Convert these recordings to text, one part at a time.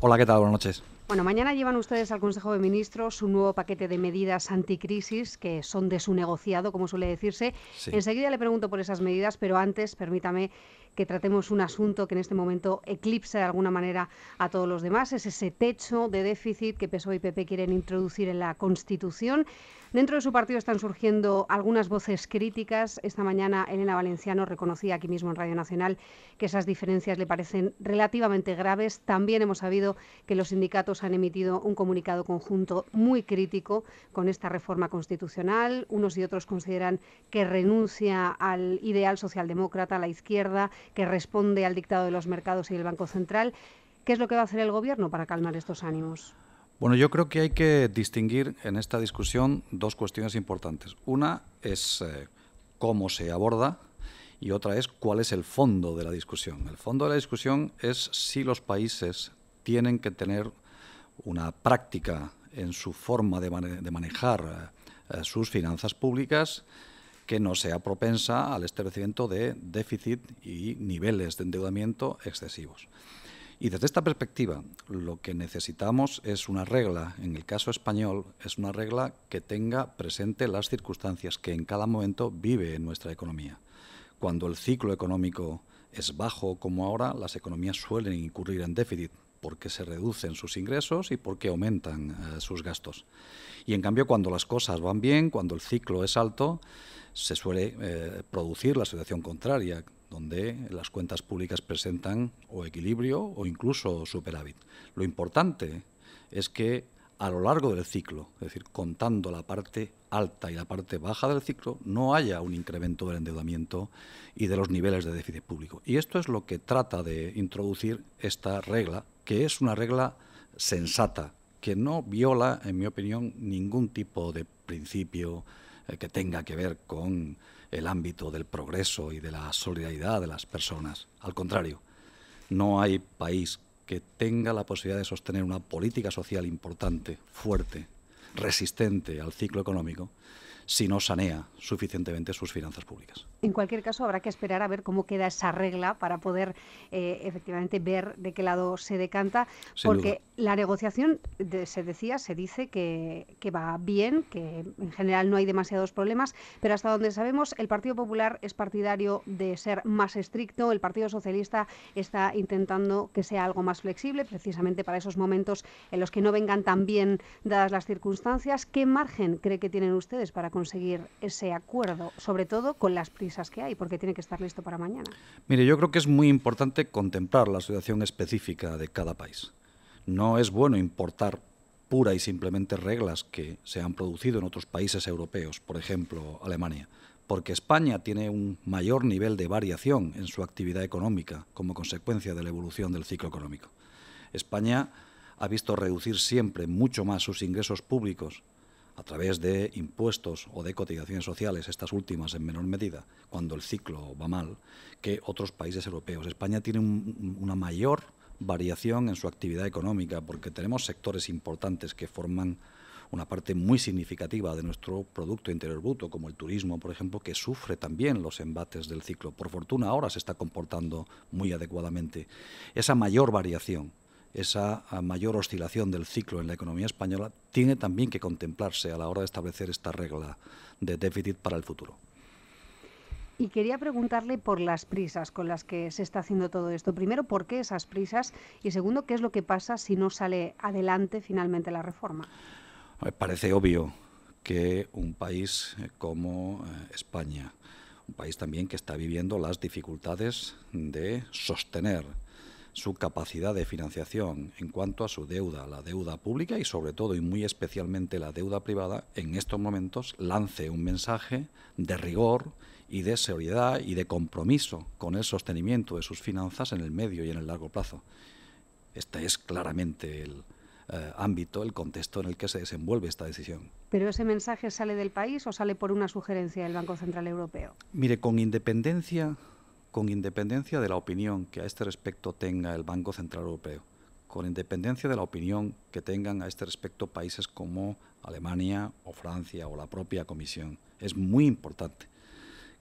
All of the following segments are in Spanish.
Hola, ¿qué tal? Buenas noches. Bueno, mañana llevan ustedes al Consejo de Ministros un nuevo paquete de medidas anticrisis que son de su negociado, como suele decirse. Enseguida le pregunto por esas medidas, pero antes permítame que tratemos un asunto que en este momento eclipse de alguna manera a todos los demás. Es ese techo de déficit que PSOE y PP quieren introducir en la Constitución. Dentro de su partido están surgiendo algunas voces críticas. Esta mañana Elena Valenciano reconocía aquí mismo en Radio Nacional que esas diferencias le parecen relativamente graves. También hemos sabido que los sindicatos han emitido un comunicado conjunto muy crítico con esta reforma constitucional. Unos y otros consideran que renuncia al ideal socialdemócrata, a la izquierda, que responde al dictado de los mercados y el Banco Central. ¿Qué es lo que va a hacer el Gobierno para calmar estos ánimos? Bueno, yo creo que hay que distinguir en esta discusión dos cuestiones importantes. Una es eh, cómo se aborda y otra es cuál es el fondo de la discusión. El fondo de la discusión es si los países tienen que tener una práctica en su forma de, manejar eh, sus finanzas públicas que no sea propensa al establecimiento de déficit y niveles de endeudamiento excesivos. Y desde esta perspectiva, lo que necesitamos es una regla, en el caso español, es una regla que tenga presente las circunstancias que en cada momento vive en nuestra economía. Cuando el ciclo económico es bajo como ahora, las economías suelen incurrir en déficit, porque se reducen sus ingresos y porque aumentan eh, sus gastos. Y en cambio, cuando las cosas van bien, cuando el ciclo es alto, se suele eh, producir la situación contraria, donde las cuentas públicas presentan o equilibrio o incluso superávit. Lo importante es que a lo largo del ciclo, es decir, contando la parte alta y la parte baja del ciclo, no haya un incremento del endeudamiento y de los niveles de déficit público. Y esto es lo que trata de introducir esta regla que es una regla sensata, que no viola, en mi opinión, ningún tipo de principio eh, que tenga que ver con el ámbito del progreso y de la solidaridad de las personas. Al contrario, no hay país que tenga la posibilidad de sostener una política social importante, fuerte, resistente al ciclo económico, si no sanea suficientemente sus finanzas públicas. En cualquier caso, habrá que esperar a ver cómo queda esa regla para poder eh, efectivamente ver de qué lado se decanta, porque la negociación, se decía, se dice que, que va bien, que en general no hay demasiados problemas, pero hasta donde sabemos, el Partido Popular es partidario de ser más estricto, el Partido Socialista está intentando que sea algo más flexible, precisamente para esos momentos en los que no vengan tan bien dadas las circunstancias. ¿Qué margen cree que tienen ustedes para conseguir ese acuerdo, sobre todo con las prisas que hay, porque tiene que estar listo para mañana? Mire, yo creo que es muy importante contemplar la situación específica de cada país. No es bueno importar pura y simplemente reglas que se han producido en otros países europeos, por ejemplo Alemania, porque España tiene un mayor nivel de variación en su actividad económica como consecuencia de la evolución del ciclo económico. España ha visto reducir siempre mucho más sus ingresos públicos a través de impuestos o de cotizaciones sociales, estas últimas en menor medida, cuando el ciclo va mal, que otros países europeos. España tiene una mayor variación en su actividad económica porque tenemos sectores importantes que forman una parte muy significativa de nuestro Producto Interior Bruto, como el turismo, por ejemplo, que sufre también los embates del ciclo. Por fortuna ahora se está comportando muy adecuadamente. Esa mayor variación esa ah, mayor oscilación del ciclo en la economía española tiene también que contemplarse a la hora de establecer esta regla de déficit para el futuro. Y quería preguntarle por las prisas con las que se está haciendo todo esto. Primero, ¿por qué esas prisas? Y segundo, ¿qué es lo que pasa si no sale adelante finalmente la reforma? Me eh, parece obvio que un país eh, como eh, España, un país también que está viviendo las dificultades de sostener su capacidad de financiación en cuanto a su deuda, la deuda pública y sobre todo y muy especialmente la deuda privada, en estos momentos lance un mensaje de rigor y de seriedad y de compromiso con el sostenimiento de sus finanzas en el medio y en el largo plazo. Este es claramente el eh, ámbito, el contexto en el que se desenvuelve esta decisión. ¿Pero ese mensaje sale del país o sale por una sugerencia del Banco Central Europeo? Mire, con independencia con independencia de la opinión que a este respecto tenga el Banco Central Europeo, con independencia de la opinión que tengan a este respecto países como Alemania o Francia o la propia Comisión. Es muy importante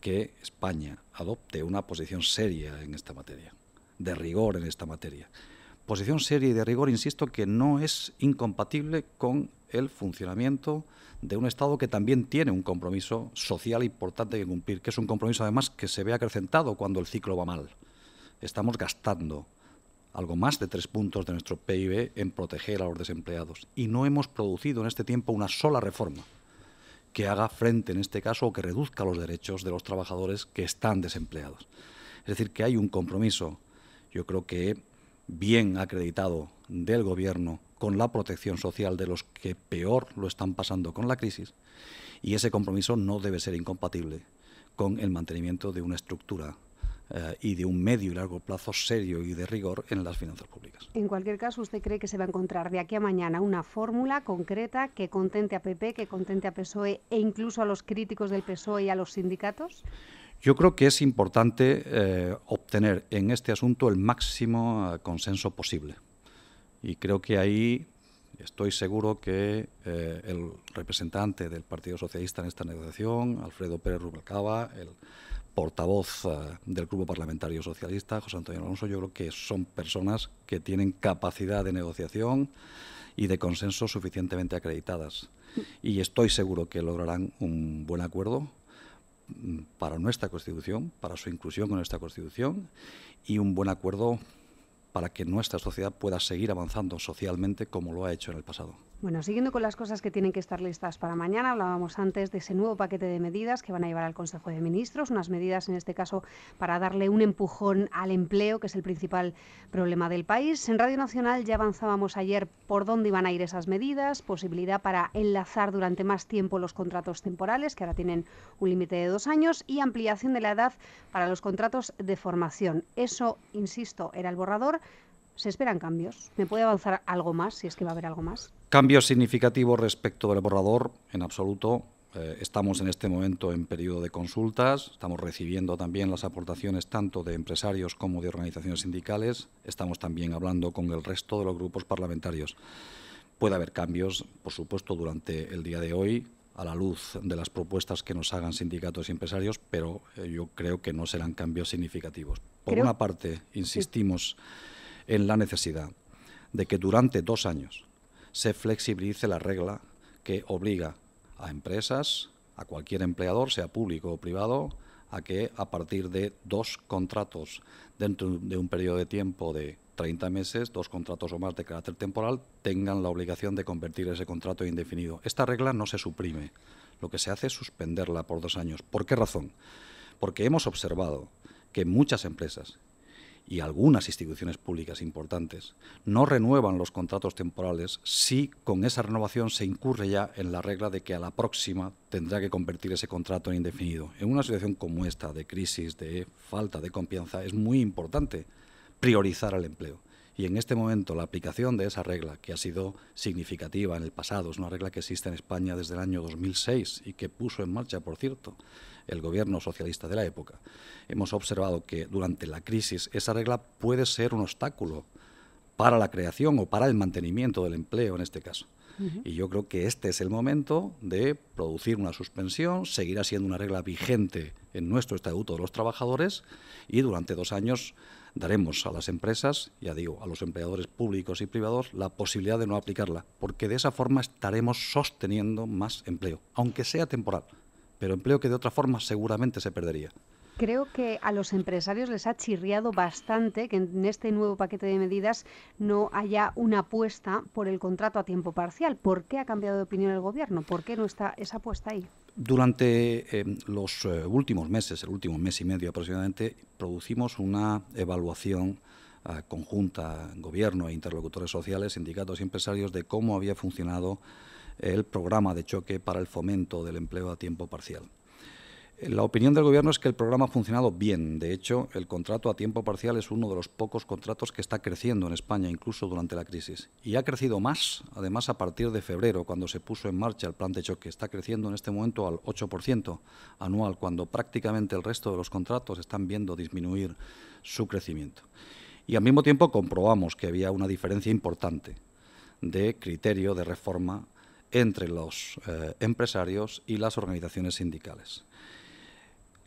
que España adopte una posición seria en esta materia, de rigor en esta materia posición seria y de rigor, insisto, que no es incompatible con el funcionamiento de un Estado que también tiene un compromiso social importante que cumplir, que es un compromiso además que se ve acrecentado cuando el ciclo va mal. Estamos gastando algo más de tres puntos de nuestro PIB en proteger a los desempleados y no hemos producido en este tiempo una sola reforma que haga frente en este caso o que reduzca los derechos de los trabajadores que están desempleados. Es decir, que hay un compromiso, yo creo que bien acreditado del gobierno con la protección social de los que peor lo están pasando con la crisis y ese compromiso no debe ser incompatible con el mantenimiento de una estructura eh, y de un medio y largo plazo serio y de rigor en las finanzas públicas. En cualquier caso, ¿usted cree que se va a encontrar de aquí a mañana una fórmula concreta que contente a PP, que contente a PSOE e incluso a los críticos del PSOE y a los sindicatos? Yo creo que es importante eh, obtener en este asunto el máximo eh, consenso posible. Y creo que ahí estoy seguro que eh, el representante del Partido Socialista en esta negociación, Alfredo Pérez Rubalcaba, el portavoz del Grupo Parlamentario Socialista, José Antonio Alonso, yo creo que son personas que tienen capacidad de negociación y de consenso suficientemente acreditadas. Mm. Y estoy seguro que lograrán un buen acuerdo Mm, para nuestra Constitución, para su inclusión con nuestra Constitución y un buen acuerdo para que nuestra sociedad pueda seguir avanzando socialmente como lo ha hecho en el pasado. Bueno, siguiendo con las cosas que tienen que estar listas para mañana, hablábamos antes de ese nuevo paquete de medidas que van a llevar al Consejo de Ministros, unas medidas en este caso para darle un empujón al empleo, que es el principal problema del país. En Radio Nacional ya avanzábamos ayer por dónde iban a ir esas medidas, posibilidad para enlazar durante más tiempo los contratos temporales, que ahora tienen un límite de dos años, y ampliación de la edad para los contratos de formación. Eso, insisto, era el borrador se esperan cambios. ¿Me puede avanzar algo más, si es que va a haber algo más? Cambios significativos respecto del borrador, en absoluto. Eh, estamos en este momento en periodo de consultas, estamos recibiendo también las aportaciones tanto de empresarios como de organizaciones sindicales, estamos también hablando con el resto de los grupos parlamentarios. Puede haber cambios, por supuesto, durante el día de hoy, a la luz de las propuestas que nos hagan sindicatos y empresarios, pero eh, yo creo que no serán cambios significativos. Por una parte, insistimos en la necesidad de que durante dos años se flexibilice la regla que obliga a empresas, a cualquier empleador, sea público o privado, a que a partir de dos contratos dentro de un periodo de tiempo de 30 meses, dos contratos o más de carácter temporal, tengan la obligación de convertir ese contrato indefinido. Esta regla no se suprime, lo que se hace es suspenderla por dos años. ¿Por qué razón? Porque hemos observado que muchas empresas, y algunas instituciones públicas importantes no renuevan los contratos temporales si con esa renovación se incurre ya en la regla de que a la próxima tendrá que convertir ese contrato en indefinido. En una situación como esta de crisis, de falta de confianza, es muy importante priorizar el empleo. Y en este momento la aplicación de esa regla, que ha sido significativa en el pasado, es una regla que existe en España desde el año 2006 y que puso en marcha, por cierto, el gobierno socialista de la época, hemos observado que durante la crisis esa regla puede ser un obstáculo para la creación o para el mantenimiento del empleo en este caso. Y yo creo que este es el momento de producir una suspensión, seguirá siendo una regla vigente en nuestro Estatuto de los Trabajadores y durante dos años daremos a las empresas, ya digo, a los empleadores públicos y privados, la posibilidad de no aplicarla, porque de esa forma estaremos sosteniendo más empleo, aunque sea temporal, pero empleo que de otra forma seguramente se perdería. Creo que a los empresarios les ha chirriado bastante que en este nuevo paquete de medidas no haya una apuesta por el contrato a tiempo parcial. ¿Por qué ha cambiado de opinión el Gobierno? ¿Por qué no está esa apuesta ahí? Durante eh, los eh, últimos meses, el último mes y medio aproximadamente, producimos una evaluación eh, conjunta, gobierno e interlocutores sociales, sindicatos y empresarios, de cómo había funcionado el programa de choque para el fomento del empleo a tiempo parcial. La opinión del Gobierno es que el programa ha funcionado bien. De hecho, el contrato a tiempo parcial es uno de los pocos contratos que está creciendo en España, incluso durante la crisis. Y ha crecido más, además, a partir de febrero, cuando se puso en marcha el plan de choque. Está creciendo en este momento al 8% anual, cuando prácticamente el resto de los contratos están viendo disminuir su crecimiento. Y al mismo tiempo comprobamos que había una diferencia importante de criterio de reforma entre los eh, empresarios y las organizaciones sindicales.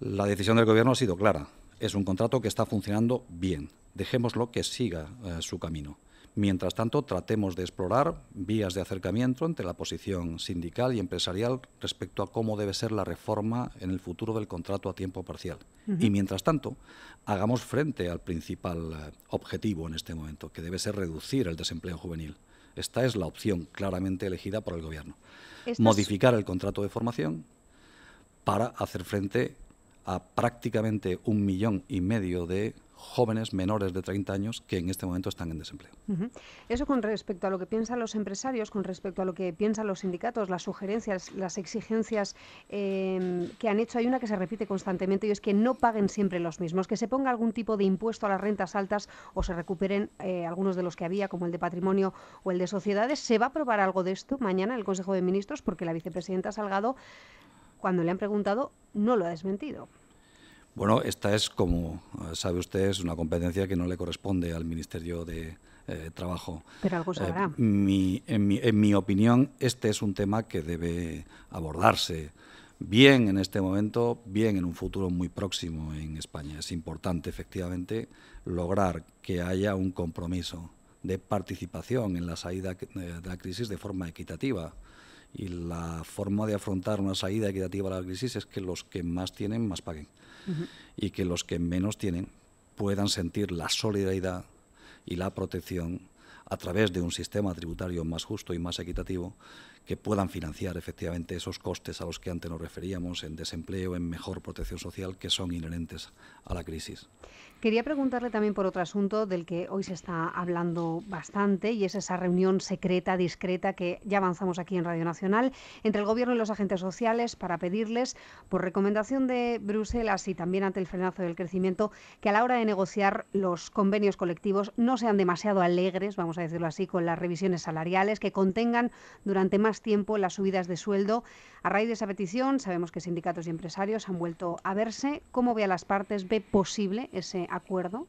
La decisión del Gobierno ha sido clara. Es un contrato que está funcionando bien. Dejémoslo que siga eh, su camino. Mientras tanto, tratemos de explorar vías de acercamiento entre la posición sindical y empresarial respecto a cómo debe ser la reforma en el futuro del contrato a tiempo parcial. Y mientras tanto, hagamos frente al principal eh, objetivo en este momento, que debe ser reducir el desempleo juvenil. Esta es la opción claramente elegida por el Gobierno. Modificar el contrato de formación para hacer frente a prácticamente un millón y medio de jóvenes menores de 30 años que en este momento están en desempleo. Eso con respecto a lo que piensan los empresarios, con respecto a lo que piensan los sindicatos, las sugerencias, las exigencias em, que han hecho, hay una que se repite constantemente y es que no paguen siempre los mismos, que se ponga algún tipo de impuesto a las rentas altas o se recuperen eh, algunos de los que había, como el de patrimonio o el de sociedades. ¿Se va a aprobar algo de esto mañana en el Consejo de Ministros? Porque la vicepresidenta Salgado cuando le han preguntado no lo ha desmentido. Bueno, esta es, como sabe usted, es una competencia que no le corresponde al Ministerio de eh, Trabajo. Pero algo se eh, en, mi, en, mi, opinión, este es un tema que debe abordarse bien en este momento, bien en un futuro muy próximo en España. Es importante, efectivamente, lograr que haya un compromiso de participación en la salida eh, de la crisis de forma equitativa. Y la forma de afrontar una salida equitativa a la crisis es que los que más tienen, más paguen. Y que los que menos tienen puedan sentir la solidaridad y la protección a través de un sistema tributario más justo y más equitativo que puedan financiar efectivamente esos costes a los que antes nos referíamos en desempleo, en mejor protección social, que son inherentes a la crisis. Quería preguntarle también por otro asunto del que hoy se está hablando bastante y es esa reunión secreta, discreta, que ya avanzamos aquí en Radio Nacional, entre el Gobierno y los agentes sociales para pedirles, por recomendación de Bruselas y también ante el frenazo del crecimiento, que a la hora de negociar los convenios colectivos no sean demasiado alegres, vamos a decirlo así, con las revisiones salariales, que contengan durante más tiempo tiempo las subidas de sueldo. A raíz de esa petición, sabemos que sindicatos y empresarios han vuelto a verse. ¿Cómo ve a las partes? ¿Ve posible ese acuerdo?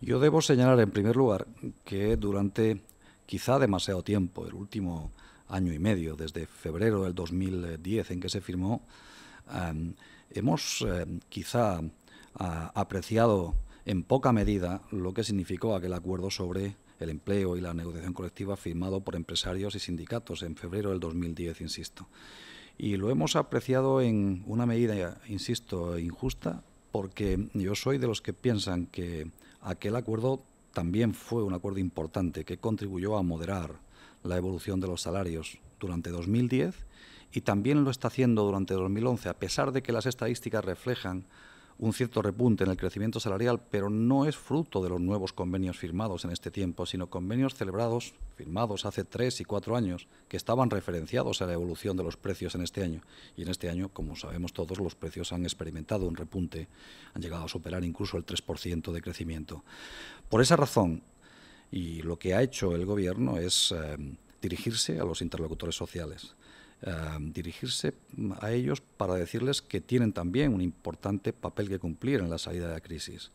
Yo debo señalar, en primer lugar, que durante quizá demasiado tiempo, el último año y medio, desde febrero del 2010 en que se firmó, em, hemos em, quizá ah, apreciado en poca medida lo que significó aquel acuerdo sobre el empleo y la negociación colectiva firmado por empresarios y sindicatos en febrero del 2010, insisto. Y lo hemos apreciado en una medida, insisto, injusta, porque yo soy de los que piensan que aquel acuerdo también fue un acuerdo importante que contribuyó a moderar la evolución de los salarios durante 2010 y también lo está haciendo durante 2011, a pesar de que las estadísticas reflejan un cierto repunte en el crecimiento salarial, pero no es fruto de los nuevos convenios firmados en este tiempo, sino convenios celebrados, firmados hace tres y cuatro años, que estaban referenciados a la evolución de los precios en este año. Y en este año, como sabemos todos, los precios han experimentado un repunte, han llegado a superar incluso el 3% de crecimiento. Por esa razón, y lo que ha hecho el Gobierno es eh, dirigirse a los interlocutores sociales eh, dirigirse a ellos para decirles que tienen también un importante papel que cumplir en la salida de la crisis,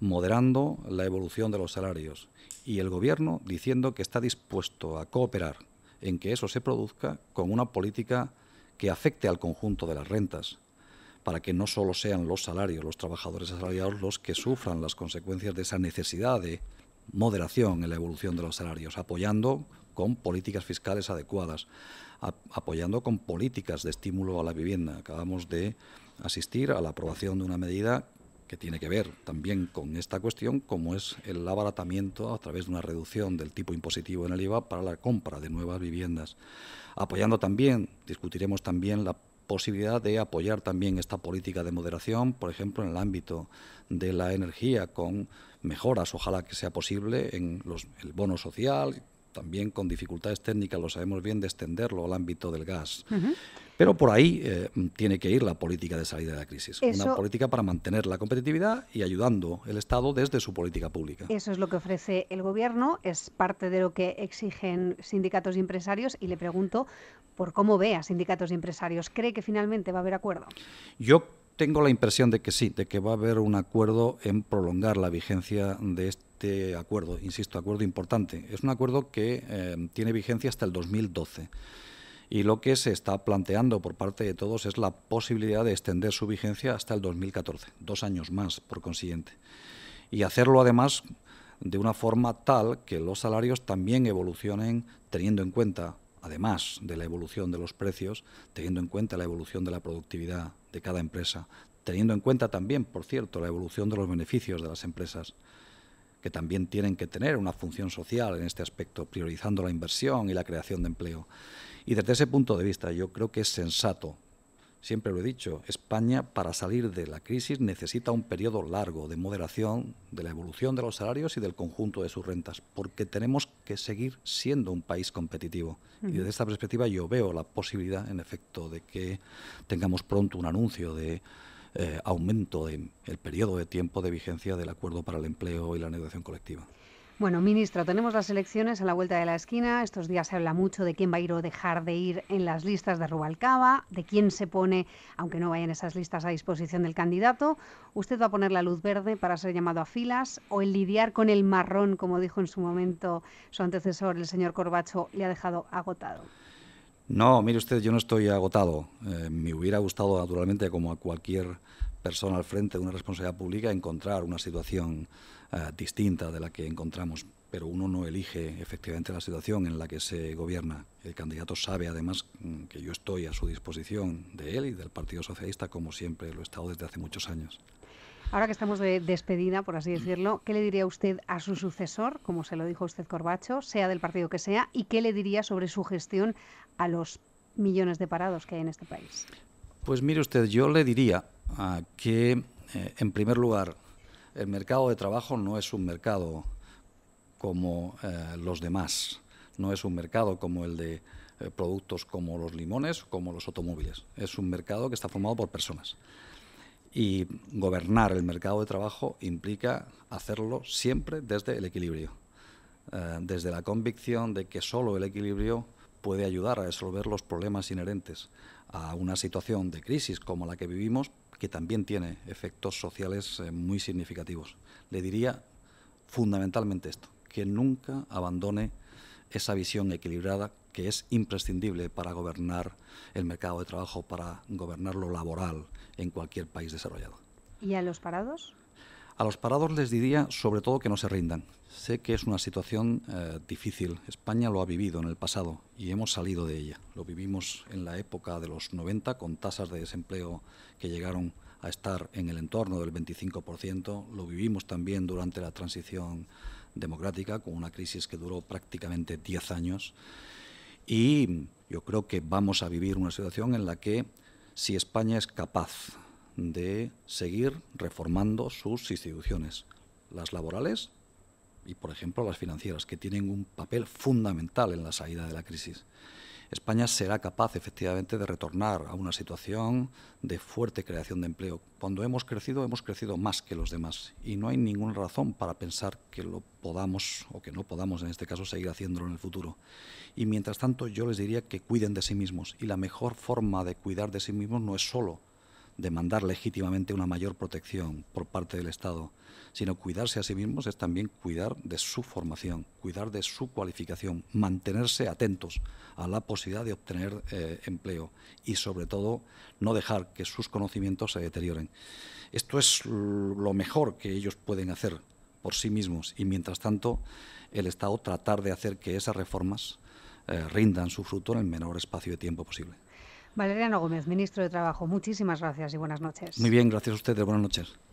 moderando la evolución de los salarios y el gobierno diciendo que está dispuesto a cooperar en que eso se produzca con una política que afecte al conjunto de las rentas para que no solo sean los salarios, los trabajadores asalariados los que sufran las consecuencias de esa necesidad de moderación en la evolución de los salarios, apoyando con políticas fiscales adecuadas, apoyando con políticas de estímulo a la vivienda. Acabamos de asistir a la aprobación de una medida que tiene que ver también con esta cuestión, como es el abaratamiento a través de una reducción del tipo impositivo en el IVA para la compra de nuevas viviendas. Apoyando también, discutiremos también la posibilidad de apoyar también esta política de moderación, por ejemplo, en el ámbito de la energía, con mejoras, ojalá que sea posible, en el bono social, también con dificultades técnicas, lo sabemos bien, de extenderlo al ámbito del gas. Pero por ahí eh, tiene que ir la política de salida de la crisis. una política para mantener la competitividad y ayudando el Estado desde su política pública. Eso es lo que ofrece el Gobierno, es parte de lo que exigen sindicatos y empresarios. Y le pregunto por cómo ve a sindicatos y empresarios. ¿Cree que finalmente va a haber acuerdo? Yo tengo la impresión de que sí, de que va a haber un acuerdo en prolongar la vigencia de este acuerdo, insisto, acuerdo importante. Es un acuerdo que eh, tiene vigencia hasta el 2012 y lo que se está planteando por parte de todos es la posibilidad de extender su vigencia hasta el 2014, dos años más por consiguiente. Y hacerlo además de una forma tal que los salarios también evolucionen teniendo en cuenta además de la evolución de los precios, teniendo en cuenta la evolución de la productividad de cada empresa, teniendo en cuenta también, por cierto, la evolución de los beneficios de las empresas, que también tienen que tener una función social en este aspecto, priorizando la inversión y la creación de empleo. Y desde ese punto de vista yo creo que es sensato Siempre lo he dicho, España para salir de la crisis necesita un periodo largo de moderación de la evolución de los salarios y del conjunto de sus rentas, porque tenemos que seguir siendo un país competitivo. Y desde esta perspectiva yo veo la posibilidad, en efecto, de que tengamos pronto un anuncio de eh, aumento del el periodo de tiempo de vigencia del acuerdo para el empleo y la negociación colectiva. Bueno, ministro, tenemos las elecciones a la vuelta de la esquina. Estos días se habla mucho de quién va a ir o dejar de ir en las listas de Rubalcaba, de quién se pone, aunque no vayan esas listas a disposición del candidato. ¿Usted va a poner la luz verde para ser llamado a filas o el lidiar con el marrón, como dijo en su momento su antecesor, el señor Corbacho, le ha dejado agotado? No, mire usted, yo no estoy agotado. Eh, me hubiera gustado, naturalmente, como a cualquier persona al frente de una responsabilidad pública, encontrar una situación eh, distinta de la que encontramos, pero uno no elige efectivamente la situación en la que se gobierna. El candidato sabe además mm, que yo estoy a su disposición de él y del Partido Socialista, como siempre lo he estado desde hace muchos años. Ahora que estamos de despedida, por así decirlo, ¿qué le diría usted a su sucesor, como se lo dijo usted Corbacho, sea del partido que sea, y qué le diría sobre su gestión a los millones de parados que hay en este país? Pues mire usted, yo le diría ah, que, eh, en primer lugar, el mercado de trabajo no es un mercado como eh, los demás, no es un mercado como el de eh, productos como los limones, como los automóviles, es un mercado que está formado por personas. Y gobernar el mercado de trabajo implica hacerlo siempre desde el equilibrio, eh, desde la convicción de que solo el equilibrio puede ayudar a resolver los problemas inherentes a una situación de crisis como la que vivimos, que también tiene efectos sociales eh, muy significativos. Le diría fundamentalmente esto, que nunca abandone esa visión equilibrada que es imprescindible para gobernar el mercado de trabajo, para gobernar lo laboral en cualquier país desarrollado. ¿Y a los parados? A los parados les diría sobre todo que no se rindan. Sé que es una situación eh, difícil. España lo ha vivido en el pasado y hemos salido de ella. Lo vivimos en la época de los 90 con tasas de desempleo que llegaron a estar en el entorno del 25%. Lo vivimos también durante la transición democrática con una crisis que duró prácticamente 10 años. Y yo creo que vamos a vivir una situación en la que si España es capaz de seguir reformando sus instituciones, las laborales y, por ejemplo, las financieras, que tienen un papel fundamental en la salida de la crisis. España será capaz efectivamente de retornar a una situación de fuerte creación de empleo. Cuando hemos crecido, hemos crecido más que los demás y no hay ninguna razón para pensar que lo podamos o que no podamos en este caso seguir haciéndolo en el futuro. Y mientras tanto yo les diría que cuiden de sí mismos y la mejor forma de cuidar de sí mismos no es solo demandar legítimamente una mayor protección por parte del Estado, sino cuidarse a sí mismos es también cuidar de su formación, cuidar de su cualificación, mantenerse atentos a la posibilidad de obtener eh, empleo y sobre todo no dejar que sus conocimientos se deterioren. Esto es lo mejor que ellos pueden hacer por sí mismos y mientras tanto el Estado tratar de hacer que esas reformas eh, rindan su fruto en el menor espacio de tiempo posible. Valeriano Gómez, ministro de Trabajo, muchísimas gracias y buenas noches. Muy bien, gracias a ustedes, buenas noches.